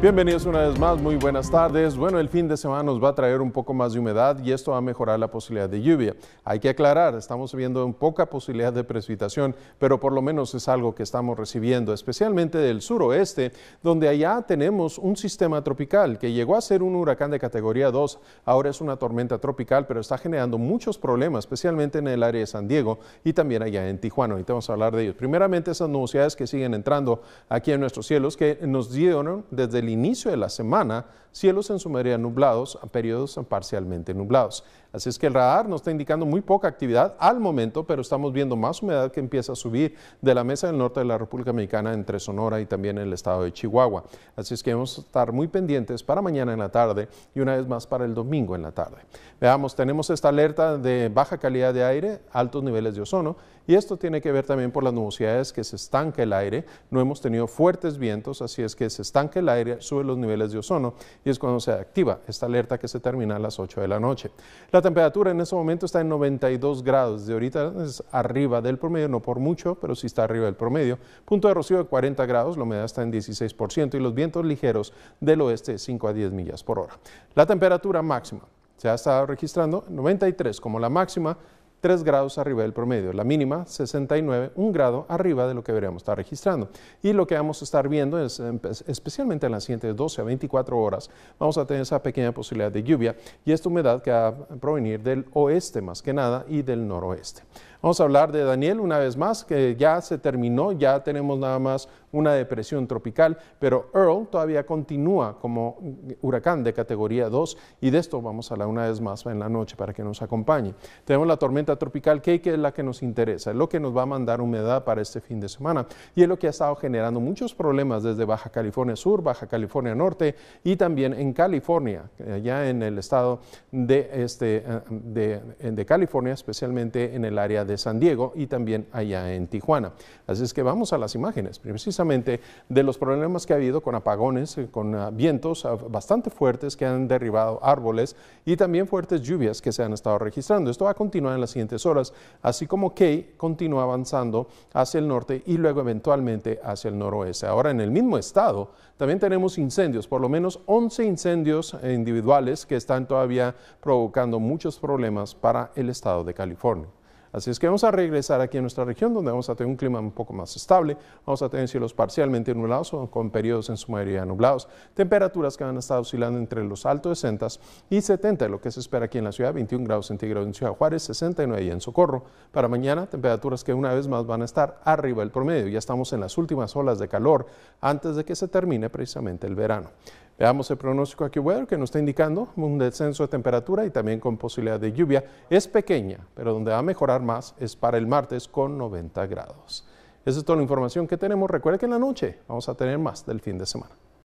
Bienvenidos una vez más, muy buenas tardes. Bueno, el fin de semana nos va a traer un poco más de humedad y esto va a mejorar la posibilidad de lluvia. Hay que aclarar, estamos viendo poca posibilidad de precipitación, pero por lo menos es algo que estamos recibiendo, especialmente del suroeste, donde allá tenemos un sistema tropical que llegó a ser un huracán de categoría 2, ahora es una tormenta tropical, pero está generando muchos problemas, especialmente en el área de San Diego y también allá en Tijuana. y vamos a hablar de ellos. Primeramente, esas nubosidades que siguen entrando aquí en nuestros cielos que nos dieron desde el inicio de la semana, cielos en su mayoría nublados, a periodos parcialmente nublados. Así es que el radar nos está indicando muy poca actividad al momento, pero estamos viendo más humedad que empieza a subir de la mesa del norte de la República Mexicana entre Sonora y también el estado de Chihuahua. Así es que vamos a estar muy pendientes para mañana en la tarde y una vez más para el domingo en la tarde. Veamos, tenemos esta alerta de baja calidad de aire, altos niveles de ozono y esto tiene que ver también por las nubosidades que se estanca el aire. No hemos tenido fuertes vientos, así es que se estanca el aire, sube, los niveles de ozono y es cuando se activa esta alerta que se termina a las 8 de la noche. La temperatura en este momento está en 92 grados, de ahorita es arriba del promedio, no por mucho, pero sí está arriba del promedio. Punto de rocío de 40 grados, la humedad está en 16% y los vientos ligeros del oeste 5 a 10 millas por hora. La temperatura máxima se ha estado registrando 93 como la máxima, 3 grados arriba del promedio. La mínima, 69, un grado arriba de lo que deberíamos estar registrando. Y lo que vamos a estar viendo es, em, especialmente en las siguientes 12 a 24 horas, vamos a tener esa pequeña posibilidad de lluvia y esta humedad que va a provenir del oeste más que nada y del noroeste. Vamos a hablar de Daniel una vez más, que ya se terminó, ya tenemos nada más una depresión tropical, pero Earl todavía continúa como huracán de categoría 2 y de esto vamos a hablar una vez más en la noche para que nos acompañe. Tenemos la tormenta tropical que es la que nos interesa, es lo que nos va a mandar humedad para este fin de semana y es lo que ha estado generando muchos problemas desde Baja California Sur, Baja California Norte y también en California, allá en el estado de, este, eh, de California, especialmente en el área de de San Diego y también allá en Tijuana. Así es que vamos a las imágenes, precisamente de los problemas que ha habido con apagones, eh, con ah, vientos ah, bastante fuertes que han derribado árboles y también fuertes lluvias que se han estado registrando. Esto va a continuar en las siguientes horas, así como que continúa avanzando hacia el norte y luego eventualmente hacia el noroeste. Ahora en el mismo estado también tenemos incendios, por lo menos 11 incendios eh, individuales que están todavía provocando muchos problemas para el estado de California. Así es que vamos a regresar aquí a nuestra región donde vamos a tener un clima un poco más estable, vamos a tener cielos parcialmente nublados o con periodos en su mayoría nublados, temperaturas que van a estar oscilando entre los altos 60 y 70, lo que se espera aquí en la ciudad, 21 grados centígrados en Ciudad Juárez, 69 y en Socorro. Para mañana, temperaturas que una vez más van a estar arriba del promedio, ya estamos en las últimas olas de calor antes de que se termine precisamente el verano. Veamos el pronóstico aquí weather que nos está indicando un descenso de temperatura y también con posibilidad de lluvia. Es pequeña, pero donde va a mejorar más es para el martes con 90 grados. Esa es toda la información que tenemos. Recuerde que en la noche vamos a tener más del fin de semana.